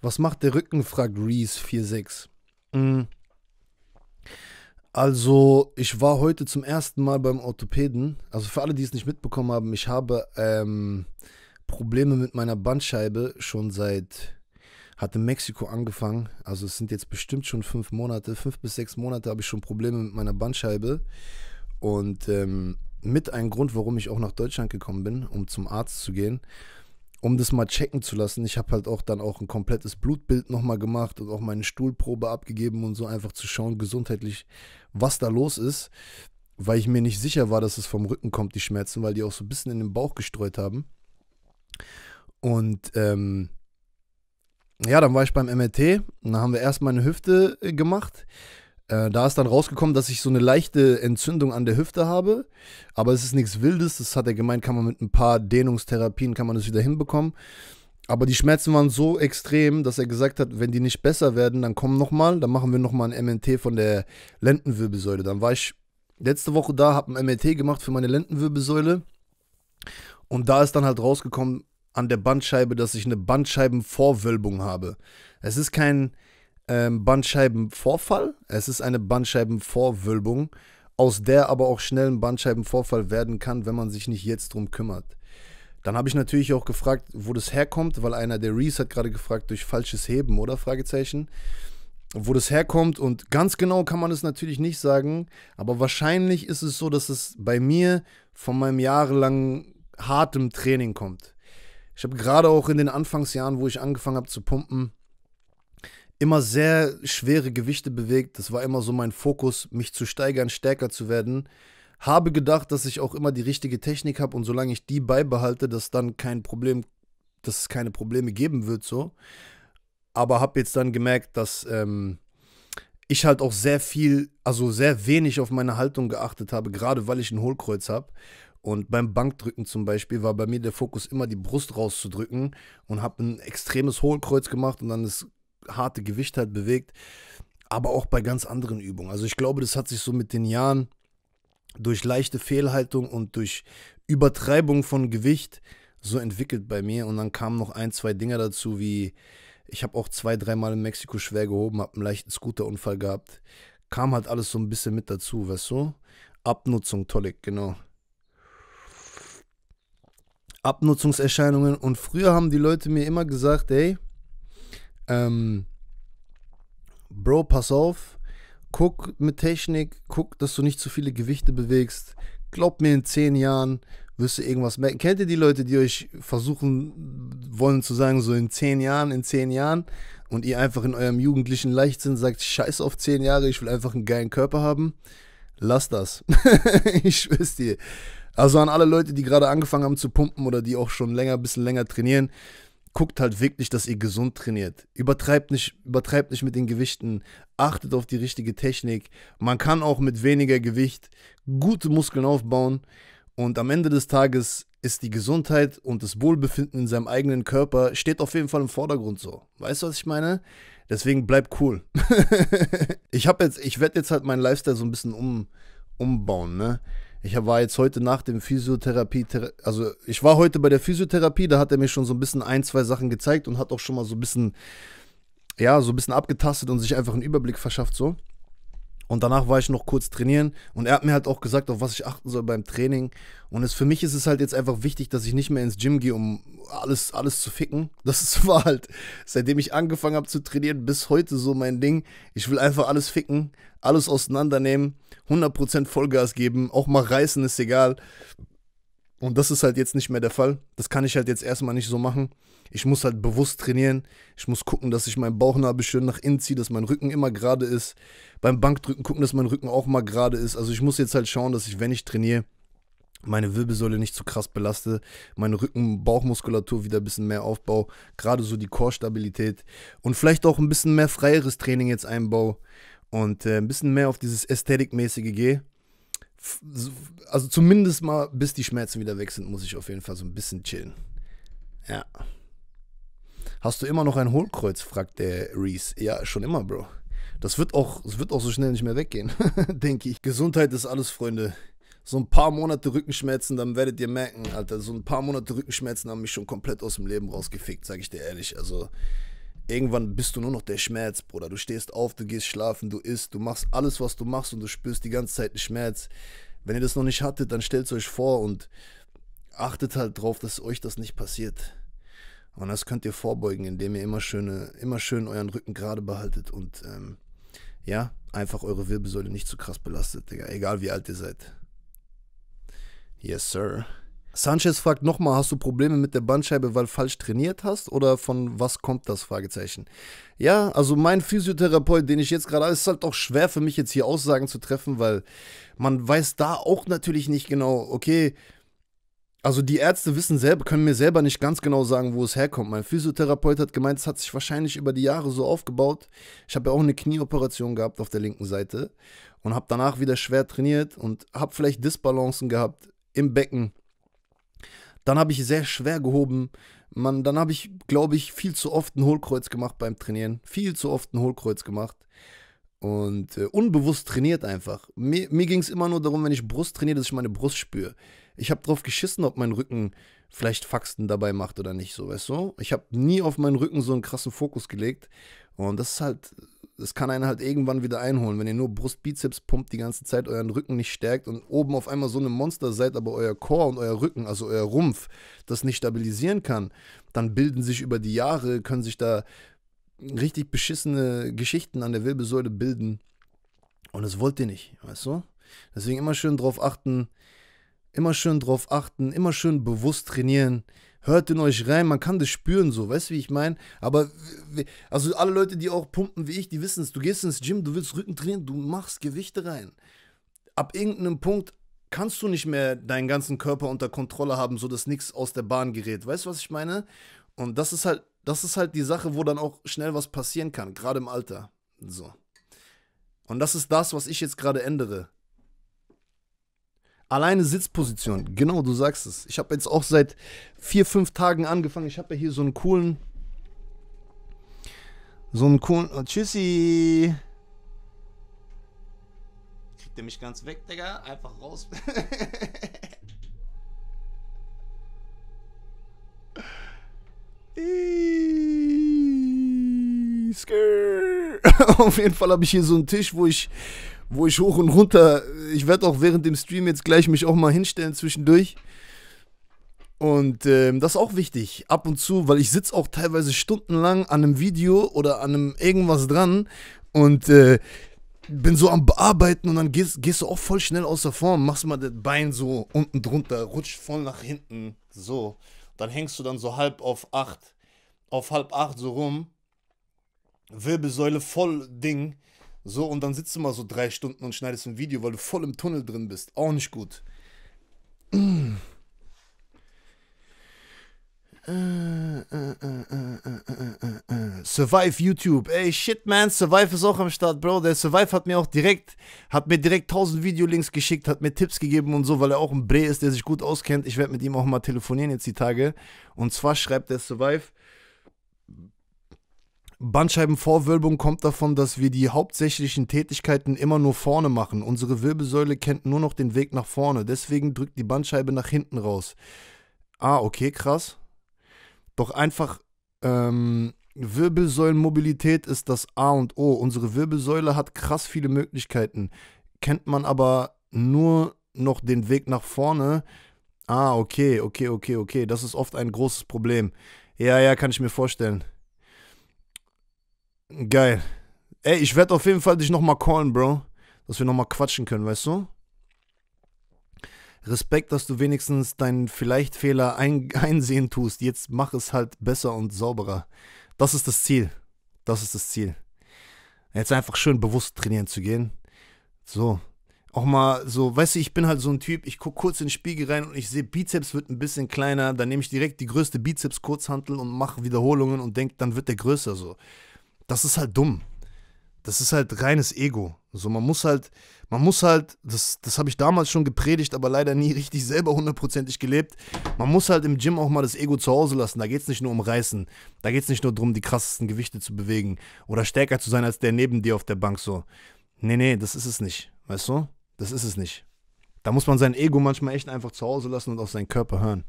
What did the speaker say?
Was macht der Rücken? fragt Reese 46. Mhm. Also, ich war heute zum ersten Mal beim Orthopäden. Also für alle, die es nicht mitbekommen haben, ich habe ähm, Probleme mit meiner Bandscheibe schon seit hat in Mexiko angefangen. Also es sind jetzt bestimmt schon fünf Monate, fünf bis sechs Monate habe ich schon Probleme mit meiner Bandscheibe. Und ähm, mit einem Grund, warum ich auch nach Deutschland gekommen bin, um zum Arzt zu gehen um das mal checken zu lassen, ich habe halt auch dann auch ein komplettes Blutbild nochmal gemacht und auch meine Stuhlprobe abgegeben und so einfach zu schauen, gesundheitlich, was da los ist, weil ich mir nicht sicher war, dass es vom Rücken kommt, die Schmerzen, weil die auch so ein bisschen in den Bauch gestreut haben. Und ähm, ja, dann war ich beim MRT und dann haben wir erstmal eine Hüfte äh, gemacht äh, da ist dann rausgekommen, dass ich so eine leichte Entzündung an der Hüfte habe. Aber es ist nichts Wildes. Das hat er gemeint, kann man mit ein paar Dehnungstherapien, kann man das wieder hinbekommen. Aber die Schmerzen waren so extrem, dass er gesagt hat, wenn die nicht besser werden, dann komm nochmal, dann machen wir nochmal ein MNT von der Lendenwirbelsäule. Dann war ich letzte Woche da, habe ein MNT gemacht für meine Lendenwirbelsäule. Und da ist dann halt rausgekommen an der Bandscheibe, dass ich eine Bandscheibenvorwölbung habe. Es ist kein ähm, Bandscheibenvorfall. Es ist eine Bandscheibenvorwölbung, aus der aber auch schnell ein Bandscheibenvorfall werden kann, wenn man sich nicht jetzt drum kümmert. Dann habe ich natürlich auch gefragt, wo das herkommt, weil einer der Reese hat gerade gefragt, durch falsches Heben, oder? Fragezeichen. Wo das herkommt und ganz genau kann man es natürlich nicht sagen, aber wahrscheinlich ist es so, dass es bei mir von meinem jahrelangen hartem Training kommt. Ich habe gerade auch in den Anfangsjahren, wo ich angefangen habe zu pumpen, immer sehr schwere Gewichte bewegt. Das war immer so mein Fokus, mich zu steigern, stärker zu werden. Habe gedacht, dass ich auch immer die richtige Technik habe und solange ich die beibehalte, dass dann kein Problem, dass es keine Probleme geben wird so. Aber habe jetzt dann gemerkt, dass ähm, ich halt auch sehr viel, also sehr wenig auf meine Haltung geachtet habe, gerade weil ich ein Hohlkreuz habe. Und beim Bankdrücken zum Beispiel war bei mir der Fokus immer die Brust rauszudrücken und habe ein extremes Hohlkreuz gemacht und dann ist harte Gewicht halt bewegt, aber auch bei ganz anderen Übungen. Also ich glaube, das hat sich so mit den Jahren durch leichte Fehlhaltung und durch Übertreibung von Gewicht so entwickelt bei mir. Und dann kamen noch ein, zwei Dinge dazu, wie ich habe auch zwei, dreimal in Mexiko schwer gehoben, habe einen leichten Scooterunfall gehabt. Kam halt alles so ein bisschen mit dazu, weißt du? Abnutzung, tollig, genau. Abnutzungserscheinungen. Und früher haben die Leute mir immer gesagt, ey, ähm, Bro, pass auf, guck mit Technik, guck, dass du nicht zu viele Gewichte bewegst. Glaub mir, in zehn Jahren wirst du irgendwas merken. Kennt ihr die Leute, die euch versuchen wollen zu sagen, so in zehn Jahren, in zehn Jahren und ihr einfach in eurem jugendlichen Leichtsinn sagt, scheiß auf zehn Jahre, ich will einfach einen geilen Körper haben? Lass das. ich schwör's dir. Also an alle Leute, die gerade angefangen haben zu pumpen oder die auch schon länger, ein bisschen länger trainieren, guckt halt wirklich, dass ihr gesund trainiert. Übertreibt nicht, übertreibt nicht mit den Gewichten, achtet auf die richtige Technik. Man kann auch mit weniger Gewicht gute Muskeln aufbauen und am Ende des Tages ist die Gesundheit und das Wohlbefinden in seinem eigenen Körper steht auf jeden Fall im Vordergrund so. Weißt du, was ich meine? Deswegen bleib cool. ich habe jetzt ich werde jetzt halt meinen Lifestyle so ein bisschen um, umbauen, ne? Ich war jetzt heute nach dem Physiotherapie, also ich war heute bei der Physiotherapie, da hat er mir schon so ein bisschen ein, zwei Sachen gezeigt und hat auch schon mal so ein bisschen, ja, so ein bisschen abgetastet und sich einfach einen Überblick verschafft so. Und danach war ich noch kurz trainieren und er hat mir halt auch gesagt, auf was ich achten soll beim Training. Und es, für mich ist es halt jetzt einfach wichtig, dass ich nicht mehr ins Gym gehe, um alles, alles zu ficken. Das war halt, seitdem ich angefangen habe zu trainieren, bis heute so mein Ding. Ich will einfach alles ficken, alles auseinandernehmen, 100% Vollgas geben, auch mal reißen ist egal. Und das ist halt jetzt nicht mehr der Fall. Das kann ich halt jetzt erstmal nicht so machen. Ich muss halt bewusst trainieren. Ich muss gucken, dass ich meinen Bauchnabel schön nach innen ziehe, dass mein Rücken immer gerade ist. Beim Bankdrücken gucken, dass mein Rücken auch mal gerade ist. Also ich muss jetzt halt schauen, dass ich, wenn ich trainiere, meine Wirbelsäule nicht zu krass belaste, meine Rücken-Bauchmuskulatur wieder ein bisschen mehr aufbau, gerade so die Core-Stabilität und vielleicht auch ein bisschen mehr freieres Training jetzt einbau und äh, ein bisschen mehr auf dieses Ästhetikmäßige gehe also zumindest mal bis die Schmerzen wieder weg sind, muss ich auf jeden Fall so ein bisschen chillen. Ja. Hast du immer noch ein Hohlkreuz? fragt der Reese. Ja, schon immer, Bro. Das wird auch, das wird auch so schnell nicht mehr weggehen, denke ich. Gesundheit ist alles, Freunde. So ein paar Monate Rückenschmerzen, dann werdet ihr merken, Alter, so ein paar Monate Rückenschmerzen haben mich schon komplett aus dem Leben rausgefickt, sage ich dir ehrlich. Also irgendwann bist du nur noch der Schmerz, Bruder. Du stehst auf, du gehst schlafen, du isst, du machst alles, was du machst und du spürst die ganze Zeit einen Schmerz. Wenn ihr das noch nicht hattet, dann stellt es euch vor und achtet halt drauf, dass euch das nicht passiert. Und das könnt ihr vorbeugen, indem ihr immer, schöne, immer schön euren Rücken gerade behaltet und ähm, ja, einfach eure Wirbelsäule nicht zu so krass belastet, Digga. Egal wie alt ihr seid. Yes, sir. Sanchez fragt nochmal, hast du Probleme mit der Bandscheibe, weil falsch trainiert hast oder von was kommt das? Fragezeichen. Ja, also mein Physiotherapeut, den ich jetzt gerade, es ist halt auch schwer für mich jetzt hier Aussagen zu treffen, weil man weiß da auch natürlich nicht genau, okay, also die Ärzte wissen selber, können mir selber nicht ganz genau sagen, wo es herkommt. Mein Physiotherapeut hat gemeint, es hat sich wahrscheinlich über die Jahre so aufgebaut. Ich habe ja auch eine Knieoperation gehabt auf der linken Seite und habe danach wieder schwer trainiert und habe vielleicht Disbalancen gehabt im Becken. Dann habe ich sehr schwer gehoben. Man, dann habe ich, glaube ich, viel zu oft ein Hohlkreuz gemacht beim Trainieren. Viel zu oft ein Hohlkreuz gemacht. Und äh, unbewusst trainiert einfach. Mir, mir ging es immer nur darum, wenn ich Brust trainiere, dass ich meine Brust spüre ich habe drauf geschissen, ob mein Rücken vielleicht Faxen dabei macht oder nicht, so weißt du? Ich habe nie auf meinen Rücken so einen krassen Fokus gelegt und das ist halt, das kann einen halt irgendwann wieder einholen, wenn ihr nur Brust, Bizeps pumpt die ganze Zeit, euren Rücken nicht stärkt und oben auf einmal so ein Monster seid, aber euer Chor und euer Rücken, also euer Rumpf, das nicht stabilisieren kann, dann bilden sich über die Jahre, können sich da richtig beschissene Geschichten an der Wirbelsäule bilden und das wollt ihr nicht, weißt du? Deswegen immer schön drauf achten, Immer schön drauf achten, immer schön bewusst trainieren. Hört in euch rein, man kann das spüren, so, weißt du, wie ich meine? Aber, also alle Leute, die auch pumpen wie ich, die wissen es. Du gehst ins Gym, du willst Rücken trainieren, du machst Gewichte rein. Ab irgendeinem Punkt kannst du nicht mehr deinen ganzen Körper unter Kontrolle haben, sodass nichts aus der Bahn gerät. Weißt du, was ich meine? Und das ist halt, das ist halt die Sache, wo dann auch schnell was passieren kann, gerade im Alter. So. Und das ist das, was ich jetzt gerade ändere. Alleine Sitzposition, genau, du sagst es. Ich habe jetzt auch seit vier, fünf Tagen angefangen. Ich habe ja hier so einen coolen. So einen coolen. Oh, tschüssi! Kriegt ihr mich ganz weg, Digga? Einfach raus. Auf jeden Fall habe ich hier so einen Tisch, wo ich wo ich hoch und runter, ich werde auch während dem Stream jetzt gleich mich auch mal hinstellen zwischendurch. Und ähm, das ist auch wichtig, ab und zu, weil ich sitze auch teilweise stundenlang an einem Video oder an einem irgendwas dran und äh, bin so am Bearbeiten und dann gehst, gehst, du auch voll schnell aus der Form, machst mal das Bein so unten drunter, rutscht voll nach hinten, so. Dann hängst du dann so halb auf acht, auf halb acht so rum, Wirbelsäule voll Ding so, und dann sitzt du mal so drei Stunden und schneidest ein Video, weil du voll im Tunnel drin bist. Auch nicht gut. Survive YouTube. Ey, shit, man. Survive ist auch am Start, Bro. Der Survive hat mir auch direkt, hat mir direkt 1000 Videolinks geschickt, hat mir Tipps gegeben und so, weil er auch ein Bre ist, der sich gut auskennt. Ich werde mit ihm auch mal telefonieren jetzt die Tage. Und zwar schreibt der Survive, Bandscheibenvorwölbung kommt davon, dass wir die hauptsächlichen Tätigkeiten immer nur vorne machen. Unsere Wirbelsäule kennt nur noch den Weg nach vorne, deswegen drückt die Bandscheibe nach hinten raus. Ah, okay, krass. Doch einfach ähm, Wirbelsäulenmobilität ist das A und O. Unsere Wirbelsäule hat krass viele Möglichkeiten. Kennt man aber nur noch den Weg nach vorne. Ah, okay, okay, okay, okay. Das ist oft ein großes Problem. Ja, ja, kann ich mir vorstellen. Geil. Ey, ich werde auf jeden Fall dich nochmal callen, Bro. Dass wir nochmal quatschen können, weißt du? Respekt, dass du wenigstens deinen vielleicht Fehler ein einsehen tust. Jetzt mach es halt besser und sauberer. Das ist das Ziel. Das ist das Ziel. Jetzt einfach schön bewusst trainieren zu gehen. So. Auch mal so, weißt du, ich bin halt so ein Typ, ich gucke kurz in den Spiegel rein und ich sehe, Bizeps wird ein bisschen kleiner. Dann nehme ich direkt die größte Bizeps-Kurzhantel und mache Wiederholungen und denke, dann wird der größer so das ist halt dumm. Das ist halt reines Ego. So, man muss halt, man muss halt, das, das habe ich damals schon gepredigt, aber leider nie richtig selber hundertprozentig gelebt. Man muss halt im Gym auch mal das Ego zu Hause lassen. Da geht es nicht nur um Reißen. Da geht es nicht nur darum, die krassesten Gewichte zu bewegen oder stärker zu sein als der neben dir auf der Bank. So, nee, nee, das ist es nicht. Weißt du? Das ist es nicht. Da muss man sein Ego manchmal echt einfach zu Hause lassen und auf seinen Körper hören.